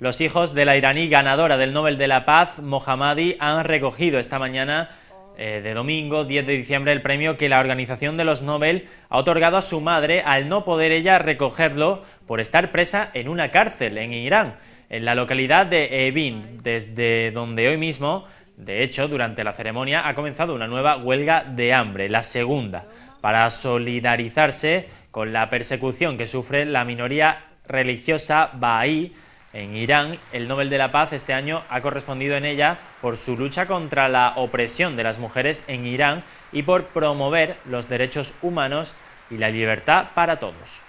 Los hijos de la iraní ganadora del Nobel de la Paz, Mohammadi, han recogido esta mañana eh, de domingo 10 de diciembre el premio que la organización de los Nobel ha otorgado a su madre al no poder ella recogerlo por estar presa en una cárcel en Irán, en la localidad de Evin, desde donde hoy mismo, de hecho, durante la ceremonia ha comenzado una nueva huelga de hambre, la segunda, para solidarizarse con la persecución que sufre la minoría religiosa Bahá'í, en Irán, el Nobel de la Paz este año ha correspondido en ella por su lucha contra la opresión de las mujeres en Irán y por promover los derechos humanos y la libertad para todos.